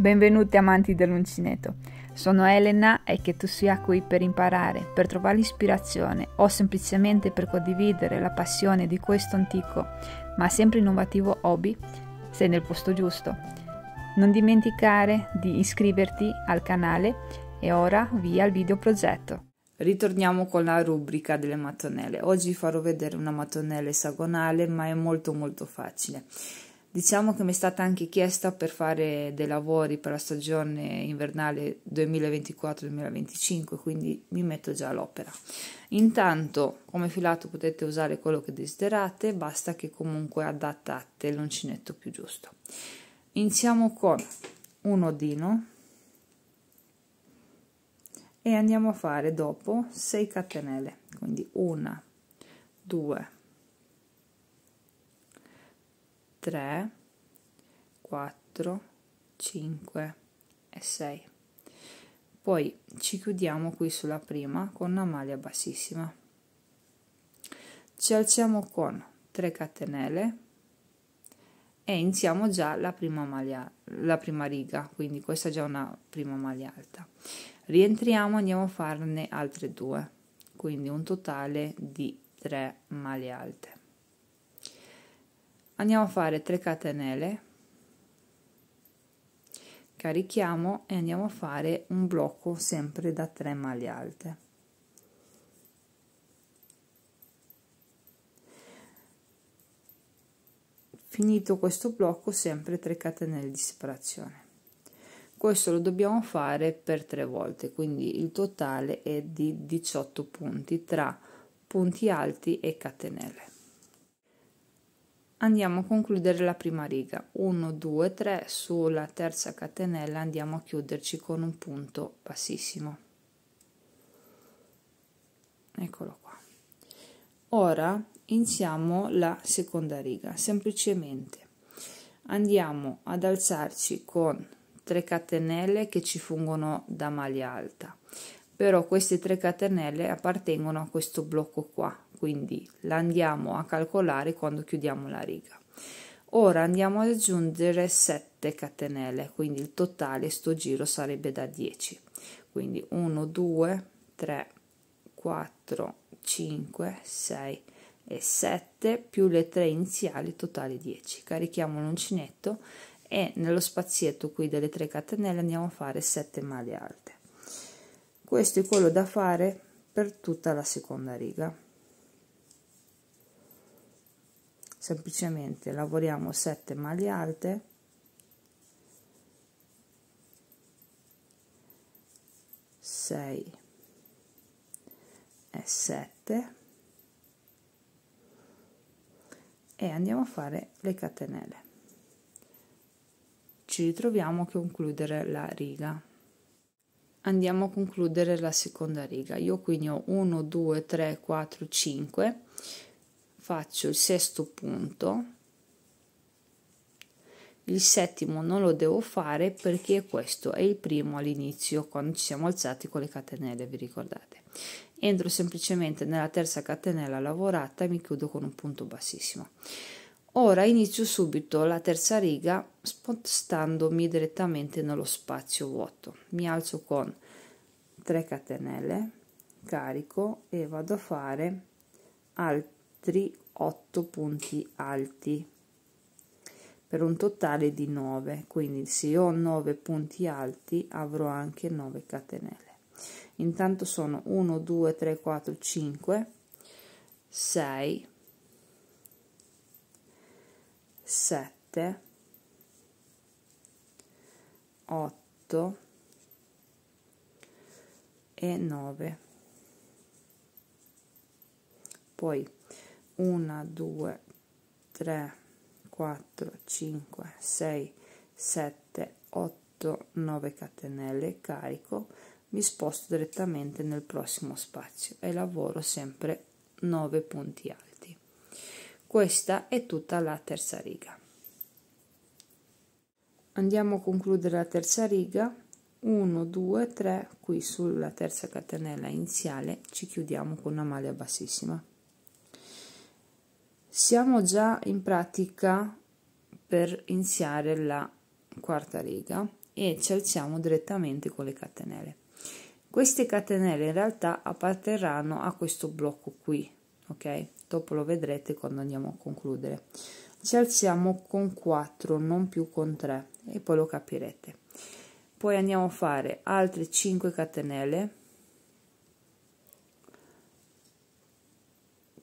Benvenuti amanti dell'uncinetto. Sono Elena e che tu sia qui per imparare, per trovare ispirazione o semplicemente per condividere la passione di questo antico ma sempre innovativo hobby, sei nel posto giusto. Non dimenticare di iscriverti al canale e ora via al video progetto. Ritorniamo con la rubrica delle mattonelle. Oggi farò vedere una mattonella esagonale, ma è molto molto facile. Diciamo che mi è stata anche chiesta per fare dei lavori per la stagione invernale 2024-2025, quindi mi metto già all'opera. Intanto, come filato potete usare quello che desiderate, basta che comunque adattate l'uncinetto più giusto. Iniziamo con un odino e andiamo a fare dopo 6 catenelle, quindi 1, 2, 3, 4, 5 e 6. Poi ci chiudiamo qui sulla prima con una maglia bassissima. Ci alziamo con 3 catenelle e iniziamo già la prima maglia la prima riga quindi questa è già una prima maglia alta rientriamo e andiamo a farne altre due quindi un totale di 3 maglie alte andiamo a fare 3 catenelle carichiamo e andiamo a fare un blocco sempre da 3 maglie alte finito questo blocco sempre 3 catenelle di separazione questo lo dobbiamo fare per tre volte quindi il totale è di 18 punti tra punti alti e catenelle andiamo a concludere la prima riga 1 2 3 sulla terza catenella andiamo a chiuderci con un punto bassissimo eccolo qua ora iniziamo la seconda riga semplicemente andiamo ad alzarci con 3 catenelle che ci fungono da maglia alta però queste 3 catenelle appartengono a questo blocco qua quindi la andiamo a calcolare quando chiudiamo la riga ora andiamo ad aggiungere 7 catenelle quindi il totale sto giro sarebbe da 10 quindi 1 2 3 4 5 6 e 7 più le 3 iniziali totale 10 carichiamo l'uncinetto e nello spazietto qui delle 3 catenelle andiamo a fare 7 maglie alte questo è quello da fare per tutta la seconda riga semplicemente lavoriamo 7 maglie alte sei e 7 e andiamo a fare le catenelle ci ritroviamo a concludere la riga andiamo a concludere la seconda riga io quindi ho 1 2 3 4 5 faccio il sesto punto il settimo non lo devo fare perché questo è il primo all'inizio quando ci siamo alzati con le catenelle vi ricordate entro semplicemente nella terza catenella lavorata e mi chiudo con un punto bassissimo ora inizio subito la terza riga spostandomi direttamente nello spazio vuoto mi alzo con 3 catenelle carico e vado a fare altre altri 8 punti alti per un totale di 9 quindi se ho 9 punti alti avrò anche 9 catenelle intanto sono 1 2 3 4 5 6 7 8 e 9 poi 1 2 3 4 5 6 7 8 9 catenelle carico mi sposto direttamente nel prossimo spazio e lavoro sempre 9 punti alti questa è tutta la terza riga andiamo a concludere la terza riga 1 2 3 qui sulla terza catenella iniziale ci chiudiamo con una maglia bassissima siamo già in pratica per iniziare la quarta riga e ci alziamo direttamente con le catenelle queste catenelle in realtà apparterranno a questo blocco qui ok dopo lo vedrete quando andiamo a concludere ci alziamo con 4 non più con 3 e poi lo capirete poi andiamo a fare altre 5 catenelle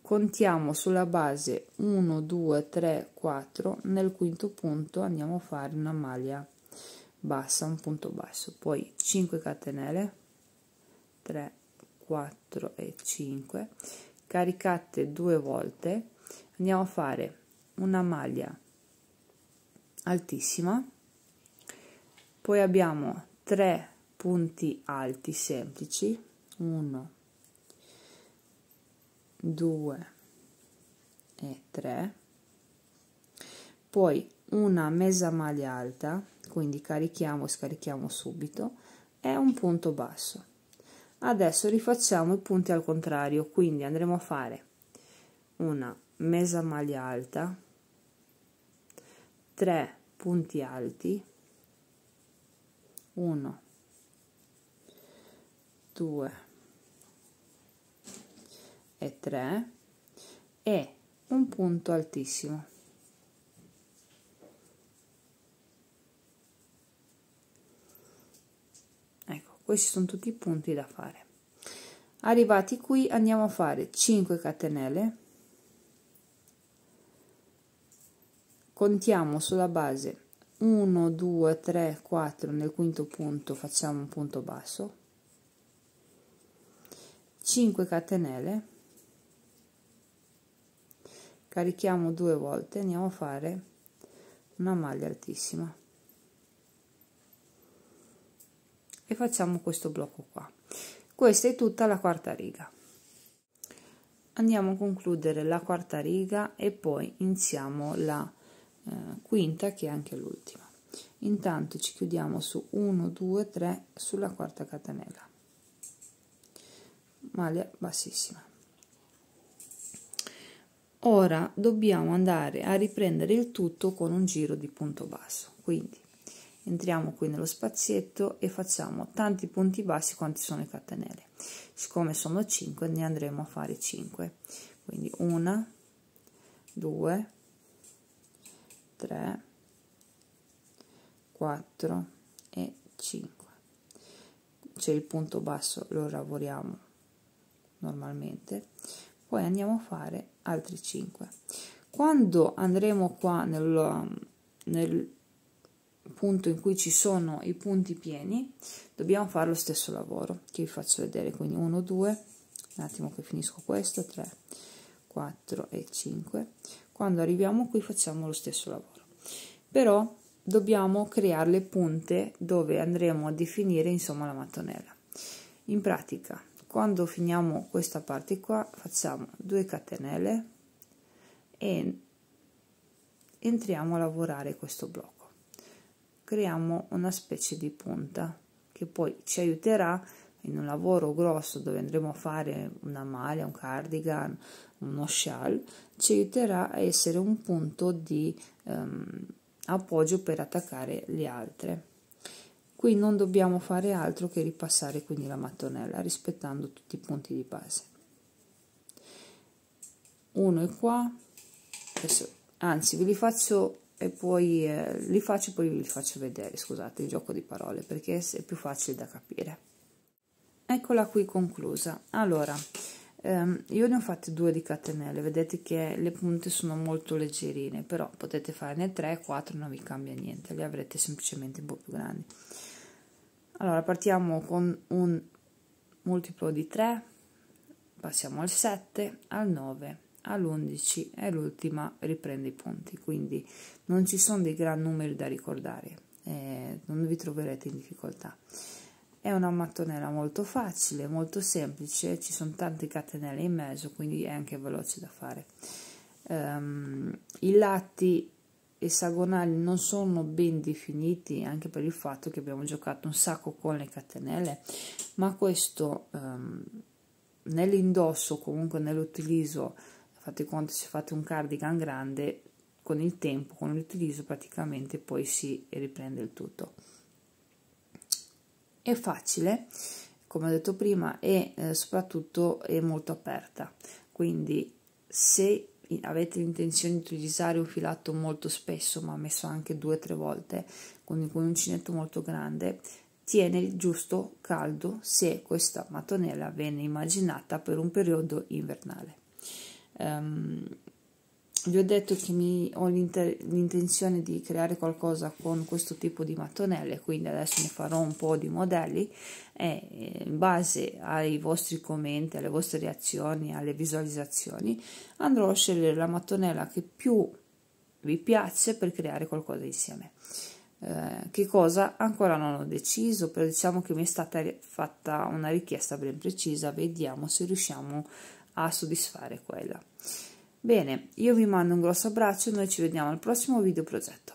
contiamo sulla base 1 2 3 4 nel quinto punto andiamo a fare una maglia bassa un punto basso poi 5 catenelle 3 4 e 5 caricate due volte andiamo a fare una maglia altissima poi abbiamo 3 punti alti semplici 1 2 e 3 poi una mezza maglia alta quindi carichiamo e scarichiamo subito e un punto basso adesso rifacciamo i punti al contrario quindi andremo a fare una mezza maglia alta 3 punti alti 1 2 e 3 e un punto altissimo ecco questi sono tutti i punti da fare arrivati qui andiamo a fare 5 catenelle contiamo sulla base 1 2 3 4 nel quinto punto facciamo un punto basso 5 catenelle carichiamo due volte andiamo a fare una maglia altissima e facciamo questo blocco qua questa è tutta la quarta riga andiamo a concludere la quarta riga e poi iniziamo la eh, quinta che è anche l'ultima intanto ci chiudiamo su 1 2 3 sulla quarta catenella maglia bassissima Ora dobbiamo andare a riprendere il tutto con un giro di punto basso. Quindi entriamo qui nello spazietto e facciamo tanti punti bassi quanti sono i catenelle. Siccome sono 5 ne andremo a fare 5. Quindi 1, 2, 3, 4 e 5. C'è il punto basso, lo lavoriamo normalmente poi andiamo a fare altri 5 quando andremo qua nel, nel punto in cui ci sono i punti pieni dobbiamo fare lo stesso lavoro che vi faccio vedere quindi 1 2 un attimo che finisco questo 3 4 e 5 quando arriviamo qui facciamo lo stesso lavoro però dobbiamo creare le punte dove andremo a definire insomma la mattonella in pratica quando finiamo questa parte qua facciamo 2 catenelle e entriamo a lavorare questo blocco creiamo una specie di punta che poi ci aiuterà in un lavoro grosso dove andremo a fare una maglia, un cardigan, uno shawl, ci aiuterà a essere un punto di ehm, appoggio per attaccare le altre. Qui non dobbiamo fare altro che ripassare quindi la mattonella rispettando tutti i punti di base. Uno è qua, adesso, anzi ve li faccio e poi eh, li faccio e poi vi faccio vedere, scusate il gioco di parole perché è più facile da capire. Eccola qui conclusa. Allora, ehm, io ne ho fatte due di catenelle, vedete che le punte sono molto leggerine, però potete farne 3, 4, non vi cambia niente, le avrete semplicemente un po' più grandi allora partiamo con un multiplo di 3, passiamo al 7, al 9, all'11 e l'ultima riprende i punti, quindi non ci sono dei gran numeri da ricordare, eh, non vi troverete in difficoltà. È una mattonella molto facile, molto semplice, ci sono tante catenelle in mezzo, quindi è anche veloce da fare. Um, I lati esagonali non sono ben definiti anche per il fatto che abbiamo giocato un sacco con le catenelle ma questo ehm, nell'indosso comunque nell'utilizzo fate conto se fate un cardigan grande con il tempo con l'utilizzo praticamente poi si riprende il tutto è facile come ho detto prima e eh, soprattutto è molto aperta quindi se avete l'intenzione di utilizzare un filato molto spesso, ma messo anche due o tre volte, con, un uncinetto molto grande, tiene il giusto caldo se questa mattonella viene immaginata per un periodo invernale. Um, vi ho detto che mi, ho l'intenzione di creare qualcosa con questo tipo di mattonelle quindi adesso ne farò un po' di modelli e eh, in base ai vostri commenti alle vostre reazioni alle visualizzazioni andrò a scegliere la mattonella che più vi piace per creare qualcosa insieme eh, che cosa ancora non ho deciso però diciamo che mi è stata fatta una richiesta ben precisa vediamo se riusciamo a soddisfare quella Bene, io vi mando un grosso abbraccio e noi ci vediamo al prossimo video progetto.